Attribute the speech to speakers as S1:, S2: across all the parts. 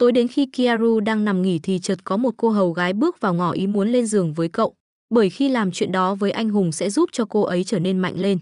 S1: Tối đến khi Kiaru đang nằm nghỉ thì chợt có một cô hầu gái bước vào ngỏ ý muốn lên giường với cậu, bởi khi làm chuyện đó với anh hùng sẽ giúp cho cô ấy trở nên mạnh lên.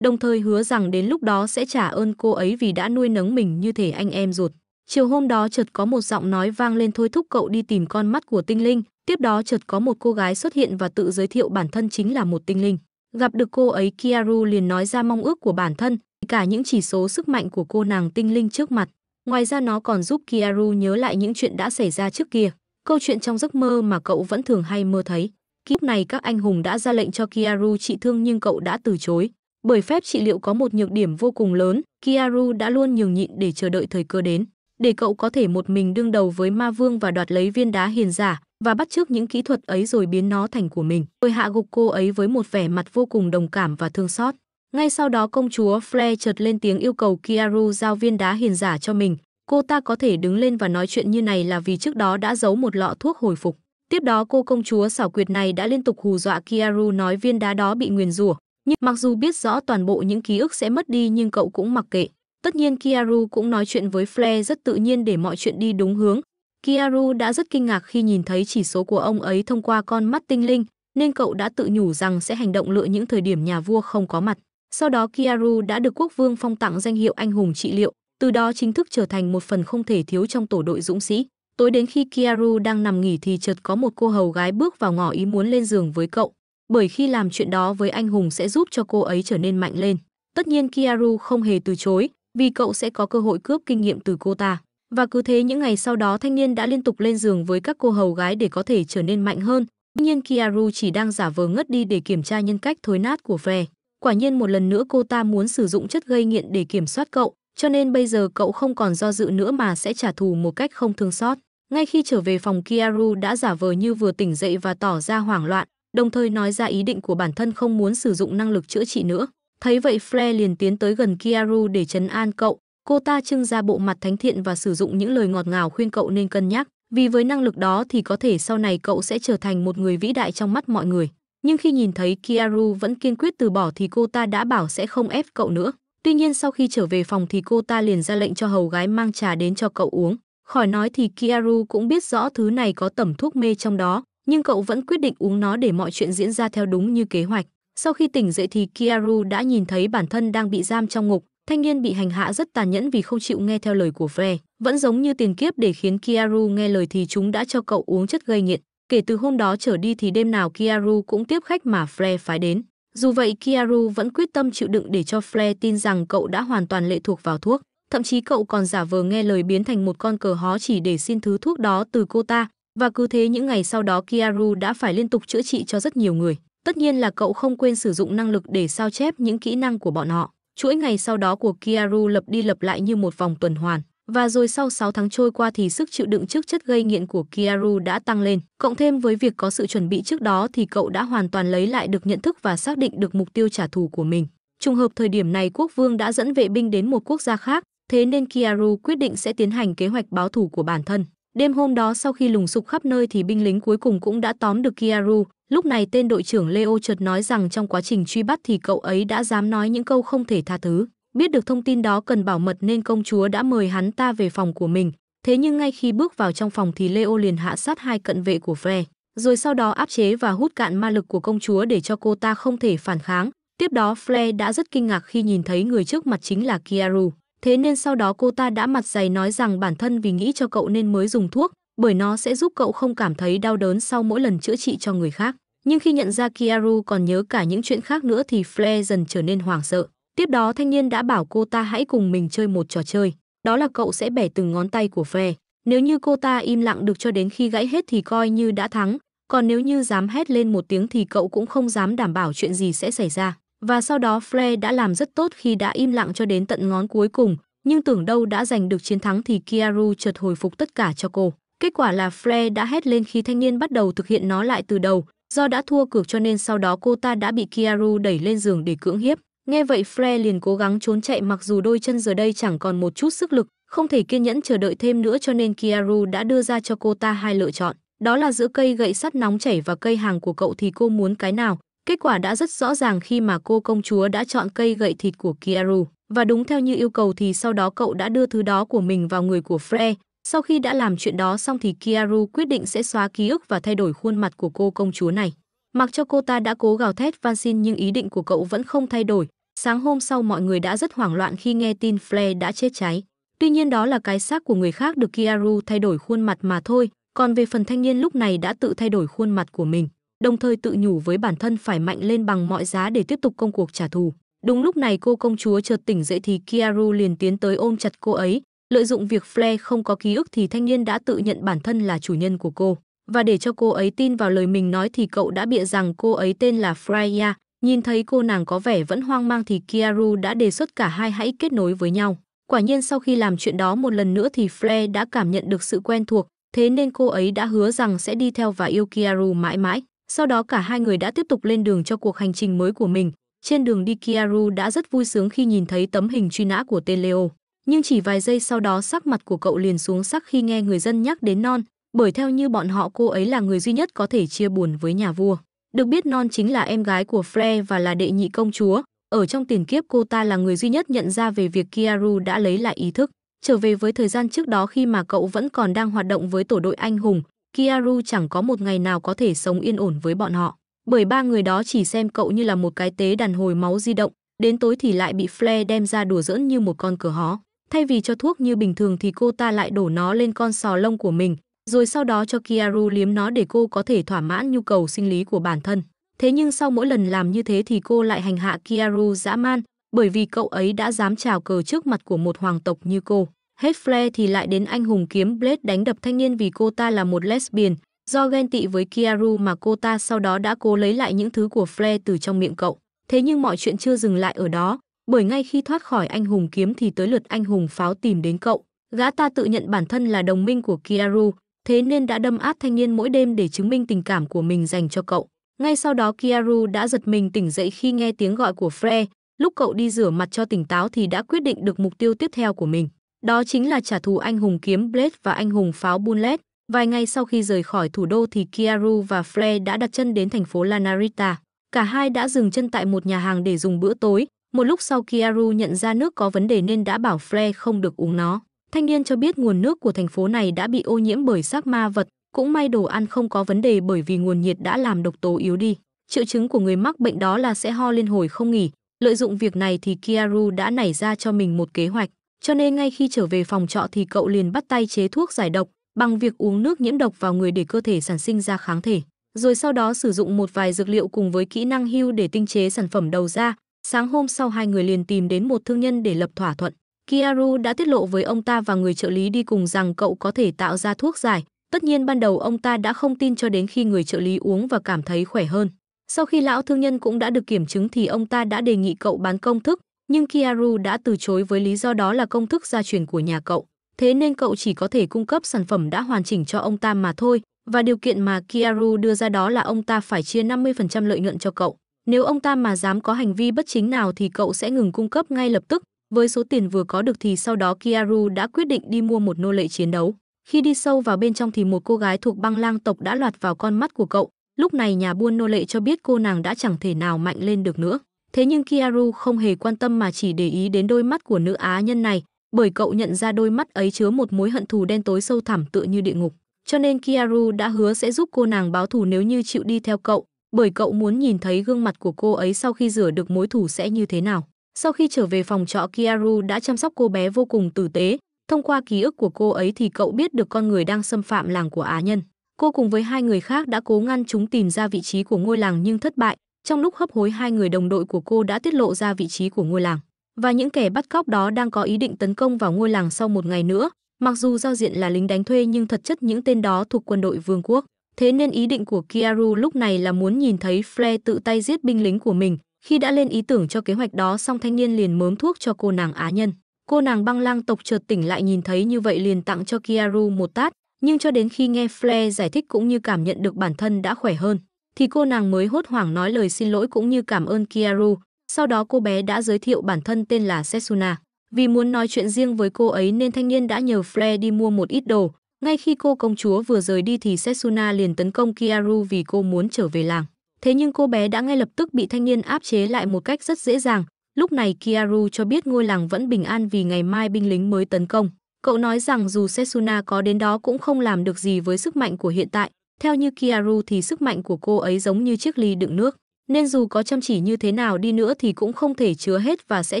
S1: đồng thời hứa rằng đến lúc đó sẽ trả ơn cô ấy vì đã nuôi nấng mình như thể anh em ruột. Chiều hôm đó chợt có một giọng nói vang lên thôi thúc cậu đi tìm con mắt của tinh linh, Tiếp đó chợt có một cô gái xuất hiện và tự giới thiệu bản thân chính là một tinh linh. Gặp được cô ấy Kiaru liền nói ra mong ước của bản thân, cả những chỉ số sức mạnh của cô nàng tinh linh trước mặt. Ngoài ra nó còn giúp Kiaru nhớ lại những chuyện đã xảy ra trước kia, câu chuyện trong giấc mơ mà cậu vẫn thường hay mơ thấy. Kiếp này các anh hùng đã ra lệnh cho Kiaru trị thương nhưng cậu đã từ chối. Bởi phép trị liệu có một nhược điểm vô cùng lớn, Kiaru đã luôn nhường nhịn để chờ đợi thời cơ đến. Để cậu có thể một mình đương đầu với ma vương và đoạt lấy viên đá hiền giả, và bắt chước những kỹ thuật ấy rồi biến nó thành của mình. Tôi hạ gục cô ấy với một vẻ mặt vô cùng đồng cảm và thương xót. Ngay sau đó công chúa Flair chợt lên tiếng yêu cầu Kiaru giao viên đá hiền giả cho mình. Cô ta có thể đứng lên và nói chuyện như này là vì trước đó đã giấu một lọ thuốc hồi phục. Tiếp đó cô công chúa xảo quyệt này đã liên tục hù dọa Kiaru nói viên đá đó bị nguyền rủa. Nhưng mặc dù biết rõ toàn bộ những ký ức sẽ mất đi nhưng cậu cũng mặc kệ. Tất nhiên Kiaru cũng nói chuyện với Flair rất tự nhiên để mọi chuyện đi đúng hướng, Kiaru đã rất kinh ngạc khi nhìn thấy chỉ số của ông ấy thông qua con mắt tinh linh, nên cậu đã tự nhủ rằng sẽ hành động lựa những thời điểm nhà vua không có mặt. Sau đó Kiaru đã được quốc vương phong tặng danh hiệu anh hùng trị liệu, từ đó chính thức trở thành một phần không thể thiếu trong tổ đội dũng sĩ. Tối đến khi Kiaru đang nằm nghỉ thì chợt có một cô hầu gái bước vào ngỏ ý muốn lên giường với cậu, bởi khi làm chuyện đó với anh hùng sẽ giúp cho cô ấy trở nên mạnh lên. Tất nhiên Kiaru không hề từ chối, vì cậu sẽ có cơ hội cướp kinh nghiệm từ cô ta. Và cứ thế những ngày sau đó thanh niên đã liên tục lên giường với các cô hầu gái để có thể trở nên mạnh hơn. Tuy nhiên Kiaru chỉ đang giả vờ ngất đi để kiểm tra nhân cách thối nát của Fre. Quả nhiên một lần nữa cô ta muốn sử dụng chất gây nghiện để kiểm soát cậu, cho nên bây giờ cậu không còn do dự nữa mà sẽ trả thù một cách không thương xót. Ngay khi trở về phòng Kiaru đã giả vờ như vừa tỉnh dậy và tỏ ra hoảng loạn, đồng thời nói ra ý định của bản thân không muốn sử dụng năng lực chữa trị nữa. Thấy vậy Flair liền tiến tới gần Kiaru để chấn an cậu, Cô ta trưng ra bộ mặt thánh thiện và sử dụng những lời ngọt ngào khuyên cậu nên cân nhắc, vì với năng lực đó thì có thể sau này cậu sẽ trở thành một người vĩ đại trong mắt mọi người. Nhưng khi nhìn thấy Kiaru vẫn kiên quyết từ bỏ thì cô ta đã bảo sẽ không ép cậu nữa. Tuy nhiên sau khi trở về phòng thì cô ta liền ra lệnh cho hầu gái mang trà đến cho cậu uống. Khỏi nói thì Kiaru cũng biết rõ thứ này có tẩm thuốc mê trong đó, nhưng cậu vẫn quyết định uống nó để mọi chuyện diễn ra theo đúng như kế hoạch. Sau khi tỉnh dậy thì Kiaru đã nhìn thấy bản thân đang bị giam trong ngục, Thanh niên bị hành hạ rất tàn nhẫn vì không chịu nghe theo lời của Fre. Vẫn giống như tiền kiếp để khiến Kiaru nghe lời thì chúng đã cho cậu uống chất gây nghiện. Kể từ hôm đó trở đi thì đêm nào Kiaru cũng tiếp khách mà Fre phái đến. Dù vậy Kiaru vẫn quyết tâm chịu đựng để cho Fre tin rằng cậu đã hoàn toàn lệ thuộc vào thuốc. Thậm chí cậu còn giả vờ nghe lời biến thành một con cờ hó chỉ để xin thứ thuốc đó từ cô ta. Và cứ thế những ngày sau đó Kiaru đã phải liên tục chữa trị cho rất nhiều người. Tất nhiên là cậu không quên sử dụng năng lực để sao chép những kỹ năng của bọn họ. Chuỗi ngày sau đó của Kiaru lập đi lập lại như một vòng tuần hoàn. Và rồi sau 6 tháng trôi qua thì sức chịu đựng trước chất gây nghiện của Kiaru đã tăng lên. Cộng thêm với việc có sự chuẩn bị trước đó thì cậu đã hoàn toàn lấy lại được nhận thức và xác định được mục tiêu trả thù của mình. Trùng hợp thời điểm này quốc vương đã dẫn vệ binh đến một quốc gia khác, thế nên Kiaru quyết định sẽ tiến hành kế hoạch báo thù của bản thân. Đêm hôm đó sau khi lùng sục khắp nơi thì binh lính cuối cùng cũng đã tóm được Kiaru. Lúc này tên đội trưởng Leo chợt nói rằng trong quá trình truy bắt thì cậu ấy đã dám nói những câu không thể tha thứ. Biết được thông tin đó cần bảo mật nên công chúa đã mời hắn ta về phòng của mình. Thế nhưng ngay khi bước vào trong phòng thì Leo liền hạ sát hai cận vệ của Fre, rồi sau đó áp chế và hút cạn ma lực của công chúa để cho cô ta không thể phản kháng. Tiếp đó Flair đã rất kinh ngạc khi nhìn thấy người trước mặt chính là Kiaru. Thế nên sau đó cô ta đã mặt dày nói rằng bản thân vì nghĩ cho cậu nên mới dùng thuốc, bởi nó sẽ giúp cậu không cảm thấy đau đớn sau mỗi lần chữa trị cho người khác. Nhưng khi nhận ra Kiaru còn nhớ cả những chuyện khác nữa thì Flair dần trở nên hoảng sợ. Tiếp đó thanh niên đã bảo cô ta hãy cùng mình chơi một trò chơi. Đó là cậu sẽ bẻ từng ngón tay của Flair. Nếu như cô ta im lặng được cho đến khi gãy hết thì coi như đã thắng. Còn nếu như dám hét lên một tiếng thì cậu cũng không dám đảm bảo chuyện gì sẽ xảy ra. Và sau đó Flair đã làm rất tốt khi đã im lặng cho đến tận ngón cuối cùng, nhưng tưởng đâu đã giành được chiến thắng thì Kiaru chợt hồi phục tất cả cho cô. Kết quả là Flair đã hét lên khi thanh niên bắt đầu thực hiện nó lại từ đầu, do đã thua cược cho nên sau đó cô ta đã bị Kiaru đẩy lên giường để cưỡng hiếp. Nghe vậy Flair liền cố gắng trốn chạy mặc dù đôi chân giờ đây chẳng còn một chút sức lực, không thể kiên nhẫn chờ đợi thêm nữa cho nên Kiaru đã đưa ra cho cô ta hai lựa chọn. Đó là giữa cây gậy sắt nóng chảy và cây hàng của cậu thì cô muốn cái nào, Kết quả đã rất rõ ràng khi mà cô công chúa đã chọn cây gậy thịt của Kiaru. Và đúng theo như yêu cầu thì sau đó cậu đã đưa thứ đó của mình vào người của Fre. Sau khi đã làm chuyện đó xong thì Kiaru quyết định sẽ xóa ký ức và thay đổi khuôn mặt của cô công chúa này. Mặc cho cô ta đã cố gào thét van xin nhưng ý định của cậu vẫn không thay đổi. Sáng hôm sau mọi người đã rất hoảng loạn khi nghe tin Fre đã chết cháy. Tuy nhiên đó là cái xác của người khác được Kiaru thay đổi khuôn mặt mà thôi, còn về phần thanh niên lúc này đã tự thay đổi khuôn mặt của mình đồng thời tự nhủ với bản thân phải mạnh lên bằng mọi giá để tiếp tục công cuộc trả thù. Đúng lúc này cô công chúa chợt tỉnh dậy thì Kiaru liền tiến tới ôm chặt cô ấy, lợi dụng việc Flair không có ký ức thì thanh niên đã tự nhận bản thân là chủ nhân của cô. Và để cho cô ấy tin vào lời mình nói thì cậu đã bịa rằng cô ấy tên là Freya. Nhìn thấy cô nàng có vẻ vẫn hoang mang thì Kiaru đã đề xuất cả hai hãy kết nối với nhau. Quả nhiên sau khi làm chuyện đó một lần nữa thì Flair đã cảm nhận được sự quen thuộc, thế nên cô ấy đã hứa rằng sẽ đi theo và yêu Kiaru mãi mãi. Sau đó cả hai người đã tiếp tục lên đường cho cuộc hành trình mới của mình. Trên đường đi Kiaru đã rất vui sướng khi nhìn thấy tấm hình truy nã của tên Leo. Nhưng chỉ vài giây sau đó sắc mặt của cậu liền xuống sắc khi nghe người dân nhắc đến Non, bởi theo như bọn họ cô ấy là người duy nhất có thể chia buồn với nhà vua. Được biết Non chính là em gái của Fre và là đệ nhị công chúa. Ở trong tiền kiếp cô ta là người duy nhất nhận ra về việc Kiaru đã lấy lại ý thức. Trở về với thời gian trước đó khi mà cậu vẫn còn đang hoạt động với tổ đội anh hùng, Kiaru chẳng có một ngày nào có thể sống yên ổn với bọn họ, bởi ba người đó chỉ xem cậu như là một cái tế đàn hồi máu di động, đến tối thì lại bị Flair đem ra đùa giỡn như một con cửa hó. Thay vì cho thuốc như bình thường thì cô ta lại đổ nó lên con sò lông của mình, rồi sau đó cho Kiaru liếm nó để cô có thể thỏa mãn nhu cầu sinh lý của bản thân. Thế nhưng sau mỗi lần làm như thế thì cô lại hành hạ Kiaru dã man, bởi vì cậu ấy đã dám trào cờ trước mặt của một hoàng tộc như cô. Hết Flair thì lại đến anh hùng kiếm Blade đánh đập thanh niên vì cô ta là một lesbian, do ghen tị với Kiaru mà cô ta sau đó đã cố lấy lại những thứ của Flair từ trong miệng cậu. Thế nhưng mọi chuyện chưa dừng lại ở đó, bởi ngay khi thoát khỏi anh hùng kiếm thì tới lượt anh hùng pháo tìm đến cậu. Gã ta tự nhận bản thân là đồng minh của Kiaru, thế nên đã đâm át thanh niên mỗi đêm để chứng minh tình cảm của mình dành cho cậu. Ngay sau đó Kiaru đã giật mình tỉnh dậy khi nghe tiếng gọi của Fre. Lúc cậu đi rửa mặt cho tỉnh táo thì đã quyết định được mục tiêu tiếp theo của mình. Đó chính là trả thù anh hùng kiếm Blade và anh hùng pháo Bullet. Vài ngày sau khi rời khỏi thủ đô thì Kiaru và Flair đã đặt chân đến thành phố Lanarita. Cả hai đã dừng chân tại một nhà hàng để dùng bữa tối. Một lúc sau Kiaru nhận ra nước có vấn đề nên đã bảo Flair không được uống nó. Thanh niên cho biết nguồn nước của thành phố này đã bị ô nhiễm bởi xác ma vật. Cũng may đồ ăn không có vấn đề bởi vì nguồn nhiệt đã làm độc tố yếu đi. Triệu chứng của người mắc bệnh đó là sẽ ho liên hồi không nghỉ. Lợi dụng việc này thì Kiaru đã nảy ra cho mình một kế hoạch cho nên ngay khi trở về phòng trọ thì cậu liền bắt tay chế thuốc giải độc bằng việc uống nước nhiễm độc vào người để cơ thể sản sinh ra kháng thể, rồi sau đó sử dụng một vài dược liệu cùng với kỹ năng hưu để tinh chế sản phẩm đầu ra. Sáng hôm sau hai người liền tìm đến một thương nhân để lập thỏa thuận. Kiaru đã tiết lộ với ông ta và người trợ lý đi cùng rằng cậu có thể tạo ra thuốc giải. Tất nhiên ban đầu ông ta đã không tin cho đến khi người trợ lý uống và cảm thấy khỏe hơn. Sau khi lão thương nhân cũng đã được kiểm chứng thì ông ta đã đề nghị cậu bán công thức, nhưng Kiaru đã từ chối với lý do đó là công thức gia truyền của nhà cậu, thế nên cậu chỉ có thể cung cấp sản phẩm đã hoàn chỉnh cho ông ta mà thôi, và điều kiện mà Kiaru đưa ra đó là ông ta phải chia 50% lợi nhuận cho cậu. Nếu ông ta mà dám có hành vi bất chính nào thì cậu sẽ ngừng cung cấp ngay lập tức. Với số tiền vừa có được thì sau đó Kiaru đã quyết định đi mua một nô lệ chiến đấu. Khi đi sâu vào bên trong thì một cô gái thuộc băng lang tộc đã loạt vào con mắt của cậu. Lúc này nhà buôn nô lệ cho biết cô nàng đã chẳng thể nào mạnh lên được nữa. Thế nhưng Kiaru không hề quan tâm mà chỉ để ý đến đôi mắt của nữ á nhân này, bởi cậu nhận ra đôi mắt ấy chứa một mối hận thù đen tối sâu thẳm tựa như địa ngục. Cho nên Kiaru đã hứa sẽ giúp cô nàng báo thù nếu như chịu đi theo cậu, bởi cậu muốn nhìn thấy gương mặt của cô ấy sau khi rửa được mối thù sẽ như thế nào. Sau khi trở về phòng trọ Kiaru đã chăm sóc cô bé vô cùng tử tế, thông qua ký ức của cô ấy thì cậu biết được con người đang xâm phạm làng của Á Nhân. Cô cùng với hai người khác đã cố ngăn chúng tìm ra vị trí của ngôi làng nhưng thất bại, trong lúc hấp hối hai người đồng đội của cô đã tiết lộ ra vị trí của ngôi làng và những kẻ bắt cóc đó đang có ý định tấn công vào ngôi làng sau một ngày nữa. Mặc dù giao diện là lính đánh thuê nhưng thật chất những tên đó thuộc quân đội vương quốc. Thế nên ý định của Kiaru lúc này là muốn nhìn thấy Flair tự tay giết binh lính của mình. Khi đã lên ý tưởng cho kế hoạch đó xong thanh niên liền mớm thuốc cho cô nàng Á Nhân. Cô nàng băng lang tộc chợt tỉnh lại nhìn thấy như vậy liền tặng cho Kiaru một tát. Nhưng cho đến khi nghe Flair giải thích cũng như cảm nhận được bản thân đã khỏe hơn thì cô nàng mới hốt hoảng nói lời xin lỗi cũng như cảm ơn Kiaru. Sau đó cô bé đã giới thiệu bản thân tên là Setsuna. Vì muốn nói chuyện riêng với cô ấy nên thanh niên đã nhờ Flair đi mua một ít đồ. Ngay khi cô công chúa vừa rời đi thì Setsuna liền tấn công Kiaru vì cô muốn trở về làng. Thế nhưng cô bé đã ngay lập tức bị thanh niên áp chế lại một cách rất dễ dàng. Lúc này Kiaru cho biết ngôi làng vẫn bình an vì ngày mai binh lính mới tấn công. Cậu nói rằng dù Setsuna có đến đó cũng không làm được gì với sức mạnh của hiện tại, theo như Kiaru thì sức mạnh của cô ấy giống như chiếc ly đựng nước, nên dù có chăm chỉ như thế nào đi nữa thì cũng không thể chứa hết và sẽ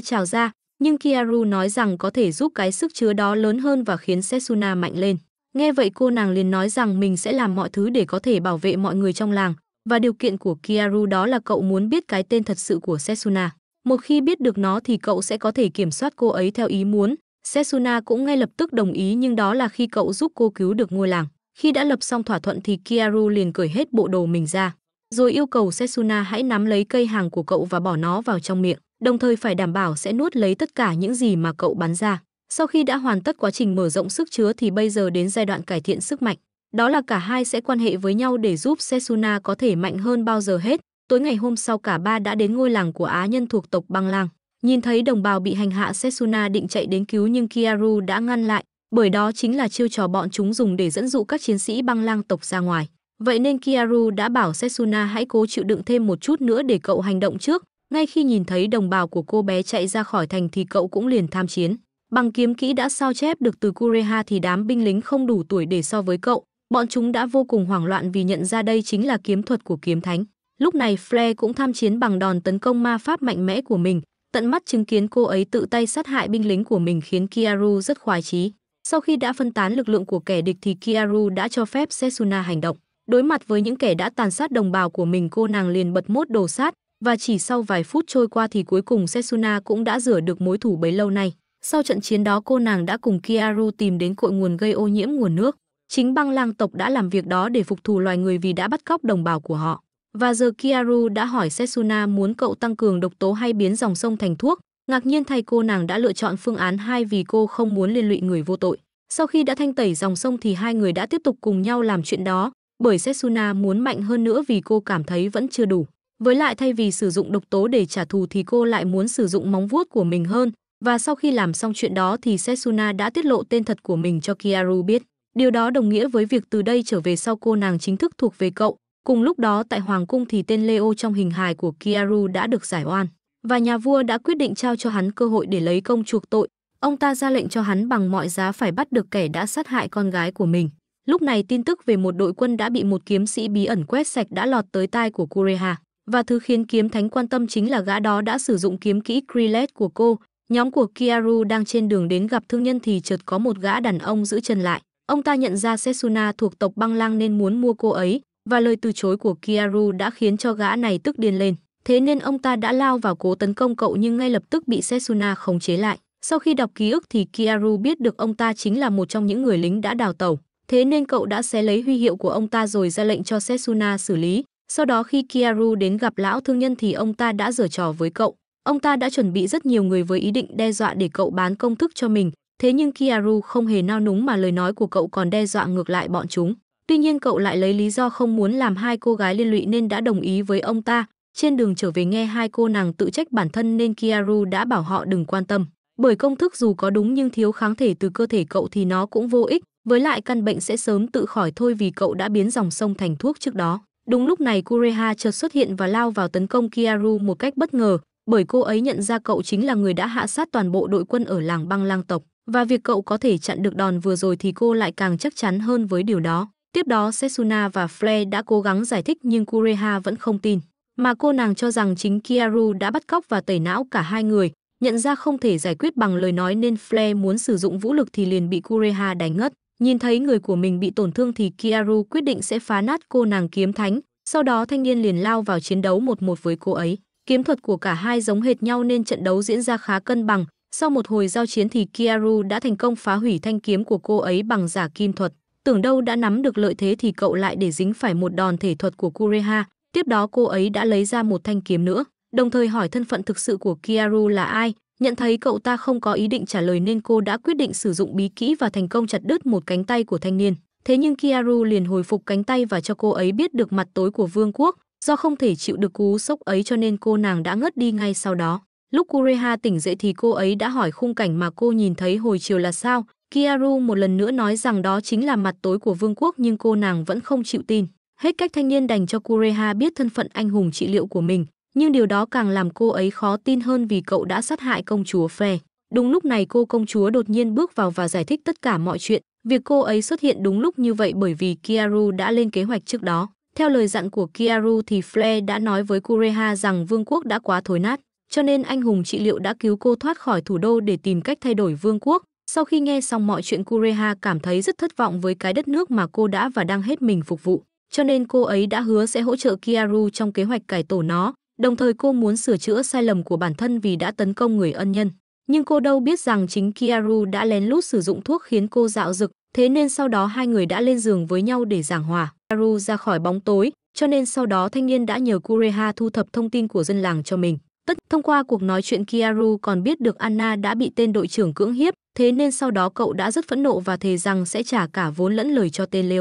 S1: trào ra, nhưng Kiaru nói rằng có thể giúp cái sức chứa đó lớn hơn và khiến Setsuna mạnh lên. Nghe vậy cô nàng liền nói rằng mình sẽ làm mọi thứ để có thể bảo vệ mọi người trong làng, và điều kiện của Kiaru đó là cậu muốn biết cái tên thật sự của Setsuna. Một khi biết được nó thì cậu sẽ có thể kiểm soát cô ấy theo ý muốn. Setsuna cũng ngay lập tức đồng ý nhưng đó là khi cậu giúp cô cứu được ngôi làng. Khi đã lập xong thỏa thuận thì Kiaru liền cởi hết bộ đồ mình ra, rồi yêu cầu Setsuna hãy nắm lấy cây hàng của cậu và bỏ nó vào trong miệng, đồng thời phải đảm bảo sẽ nuốt lấy tất cả những gì mà cậu bắn ra. Sau khi đã hoàn tất quá trình mở rộng sức chứa thì bây giờ đến giai đoạn cải thiện sức mạnh. Đó là cả hai sẽ quan hệ với nhau để giúp Setsuna có thể mạnh hơn bao giờ hết. Tối ngày hôm sau cả ba đã đến ngôi làng của Á nhân thuộc tộc Băng làng. Nhìn thấy đồng bào bị hành hạ Setsuna định chạy đến cứu nhưng Kiaru đã ngăn lại bởi đó chính là chiêu trò bọn chúng dùng để dẫn dụ các chiến sĩ băng lang tộc ra ngoài. Vậy nên Kiaru đã bảo Setsuna hãy cố chịu đựng thêm một chút nữa để cậu hành động trước. Ngay khi nhìn thấy đồng bào của cô bé chạy ra khỏi thành thì cậu cũng liền tham chiến. Bằng kiếm kỹ đã sao chép được từ Kureha thì đám binh lính không đủ tuổi để so với cậu. Bọn chúng đã vô cùng hoảng loạn vì nhận ra đây chính là kiếm thuật của kiếm thánh. Lúc này Flair cũng tham chiến bằng đòn tấn công ma pháp mạnh mẽ của mình. Tận mắt chứng kiến cô ấy tự tay sát hại binh lính của mình khiến Kiaru rất khoái chí. Sau khi đã phân tán lực lượng của kẻ địch thì Kiaru đã cho phép Setsuna hành động. Đối mặt với những kẻ đã tàn sát đồng bào của mình cô nàng liền bật mốt đồ sát, và chỉ sau vài phút trôi qua thì cuối cùng Setsuna cũng đã rửa được mối thủ bấy lâu nay. Sau trận chiến đó cô nàng đã cùng Kiaru tìm đến cội nguồn gây ô nhiễm nguồn nước. Chính băng lang tộc đã làm việc đó để phục thù loài người vì đã bắt cóc đồng bào của họ. Và giờ Kiaru đã hỏi Setsuna muốn cậu tăng cường độc tố hay biến dòng sông thành thuốc, Ngạc nhiên thay cô nàng đã lựa chọn phương án 2 vì cô không muốn liên lụy người vô tội. Sau khi đã thanh tẩy dòng sông thì hai người đã tiếp tục cùng nhau làm chuyện đó, bởi Setsuna muốn mạnh hơn nữa vì cô cảm thấy vẫn chưa đủ. Với lại thay vì sử dụng độc tố để trả thù thì cô lại muốn sử dụng móng vuốt của mình hơn, và sau khi làm xong chuyện đó thì Setsuna đã tiết lộ tên thật của mình cho Kiaru biết. Điều đó đồng nghĩa với việc từ đây trở về sau cô nàng chính thức thuộc về cậu. Cùng lúc đó tại Hoàng Cung thì tên Leo trong hình hài của Kiaru đã được giải oan và nhà vua đã quyết định trao cho hắn cơ hội để lấy công chuộc tội. Ông ta ra lệnh cho hắn bằng mọi giá phải bắt được kẻ đã sát hại con gái của mình. Lúc này tin tức về một đội quân đã bị một kiếm sĩ bí ẩn quét sạch đã lọt tới tai của Kureha. Và thứ khiến kiếm thánh quan tâm chính là gã đó đã sử dụng kiếm kỹ Krilet của cô. Nhóm của Kiaru đang trên đường đến gặp thương nhân thì chợt có một gã đàn ông giữ chân lại. Ông ta nhận ra Setsuna thuộc tộc băng lang nên muốn mua cô ấy và lời từ chối của Kiaru đã khiến cho gã này tức điên lên. Thế nên ông ta đã lao vào cố tấn công cậu nhưng ngay lập tức bị Setsuna khống chế lại. Sau khi đọc ký ức thì Kiaru biết được ông ta chính là một trong những người lính đã đào tẩu. Thế nên cậu đã xé lấy huy hiệu của ông ta rồi ra lệnh cho Setsuna xử lý. Sau đó khi Kiaru đến gặp lão thương nhân thì ông ta đã giở trò với cậu. Ông ta đã chuẩn bị rất nhiều người với ý định đe dọa để cậu bán công thức cho mình. Thế nhưng Kiaru không hề nao núng mà lời nói của cậu còn đe dọa ngược lại bọn chúng. Tuy nhiên cậu lại lấy lý do không muốn làm hai cô gái liên lụy nên đã đồng ý với ông ta. Trên đường trở về nghe hai cô nàng tự trách bản thân nên Kiaru đã bảo họ đừng quan tâm. Bởi công thức dù có đúng nhưng thiếu kháng thể từ cơ thể cậu thì nó cũng vô ích, với lại căn bệnh sẽ sớm tự khỏi thôi vì cậu đã biến dòng sông thành thuốc trước đó. Đúng lúc này Kureha chợt xuất hiện và lao vào tấn công Kiaru một cách bất ngờ, bởi cô ấy nhận ra cậu chính là người đã hạ sát toàn bộ đội quân ở làng băng lang tộc. Và việc cậu có thể chặn được đòn vừa rồi thì cô lại càng chắc chắn hơn với điều đó. Tiếp đó Setsuna và Flair đã cố gắng giải thích nhưng Kureha vẫn không tin mà cô nàng cho rằng chính Kiaru đã bắt cóc và tẩy não cả hai người, nhận ra không thể giải quyết bằng lời nói nên Flair muốn sử dụng vũ lực thì liền bị Kureha đánh ngất. Nhìn thấy người của mình bị tổn thương thì Kiaru quyết định sẽ phá nát cô nàng kiếm thánh, sau đó thanh niên liền lao vào chiến đấu một một với cô ấy. Kiếm thuật của cả hai giống hệt nhau nên trận đấu diễn ra khá cân bằng. Sau một hồi giao chiến thì Kiaru đã thành công phá hủy thanh kiếm của cô ấy bằng giả kim thuật. Tưởng đâu đã nắm được lợi thế thì cậu lại để dính phải một đòn thể thuật của Kureha, Tiếp đó cô ấy đã lấy ra một thanh kiếm nữa, đồng thời hỏi thân phận thực sự của Kiaru là ai. Nhận thấy cậu ta không có ý định trả lời nên cô đã quyết định sử dụng bí kỹ và thành công chặt đứt một cánh tay của thanh niên. Thế nhưng Kiaru liền hồi phục cánh tay và cho cô ấy biết được mặt tối của vương quốc. Do không thể chịu được cú sốc ấy cho nên cô nàng đã ngất đi ngay sau đó. Lúc Kureha tỉnh dậy thì cô ấy đã hỏi khung cảnh mà cô nhìn thấy hồi chiều là sao. Kiaru một lần nữa nói rằng đó chính là mặt tối của vương quốc nhưng cô nàng vẫn không chịu tin. Hết cách thanh niên đành cho Kureha biết thân phận anh hùng trị liệu của mình, nhưng điều đó càng làm cô ấy khó tin hơn vì cậu đã sát hại công chúa Fre. Đúng lúc này cô công chúa đột nhiên bước vào và giải thích tất cả mọi chuyện, việc cô ấy xuất hiện đúng lúc như vậy bởi vì Kiaru đã lên kế hoạch trước đó. Theo lời dặn của Kiaru thì Flair đã nói với Kureha rằng vương quốc đã quá thối nát, cho nên anh hùng trị liệu đã cứu cô thoát khỏi thủ đô để tìm cách thay đổi vương quốc. Sau khi nghe xong mọi chuyện Kureha cảm thấy rất thất vọng với cái đất nước mà cô đã và đang hết mình phục vụ cho nên cô ấy đã hứa sẽ hỗ trợ Kiaru trong kế hoạch cải tổ nó, đồng thời cô muốn sửa chữa sai lầm của bản thân vì đã tấn công người ân nhân. Nhưng cô đâu biết rằng chính Kiaru đã lén lút sử dụng thuốc khiến cô dạo dực, thế nên sau đó hai người đã lên giường với nhau để giảng hòa. Kiaru ra khỏi bóng tối, cho nên sau đó thanh niên đã nhờ Kureha thu thập thông tin của dân làng cho mình. Tất thông qua cuộc nói chuyện Kiaru còn biết được Anna đã bị tên đội trưởng cưỡng hiếp, thế nên sau đó cậu đã rất phẫn nộ và thề rằng sẽ trả cả vốn lẫn lời cho tên Leo.